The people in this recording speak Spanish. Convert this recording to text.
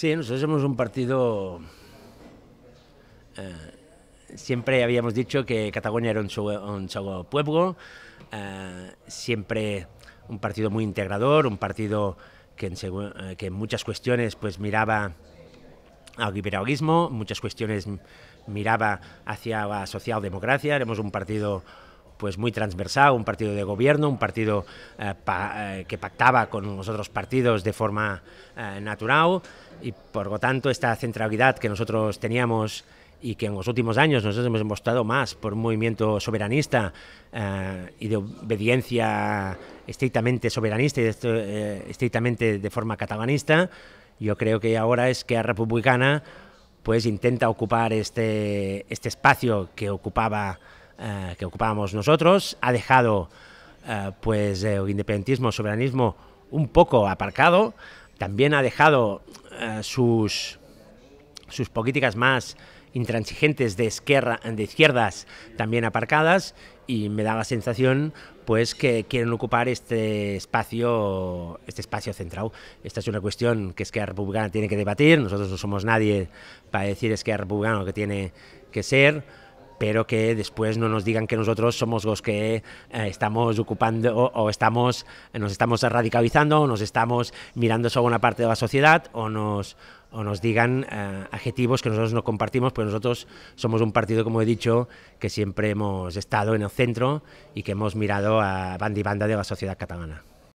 Sí, nosotros somos un partido... Eh, siempre habíamos dicho que Cataluña era un solo, pueblo, eh, siempre un partido muy integrador, un partido eh, que en, muchas cuestiones pues miraba al liberalismo, muchas cuestiones miraba hacia la socialdemocracia, éramos un partido pues muy transversal, un partido de gobierno, un partido eh, eh, que pactaba con los otros partidos de forma eh, natural y por lo tanto esta centralidad que nosotros teníamos y que en los últimos años nosotros hemos mostrado más por un movimiento soberanista y de obediencia estrictamente soberanista y estrictamente de forma catalanista, yo creo que ahora es que la Republicana pues intenta ocupar este, este espacio que ocupaba eh, que ocupábamos nosotros, ha dejado eh, pues el eh, independentismo, soberanismo un poco aparcado, también ha dejado sus, sus políticas más intransigentes de, izquierda, de izquierdas también aparcadas y me da la sensación pues que quieren ocupar este espacio este espacio central. Esta es una cuestión que es la Republicana tiene que debatir, nosotros no somos nadie para decir es Republicana lo que tiene que ser, pero que después no nos digan que nosotros somos los que eh, estamos ocupando o, estamos, nos estamos radicalizando o nos estamos mirando solo una parte de la sociedad o nos nos digan eh, adjetivos que nosotros no compartimos, pues nosotros somos un partido, como he dicho, que siempre hemos estado en el centro y que hemos mirado a banda y banda de la sociedad catalana.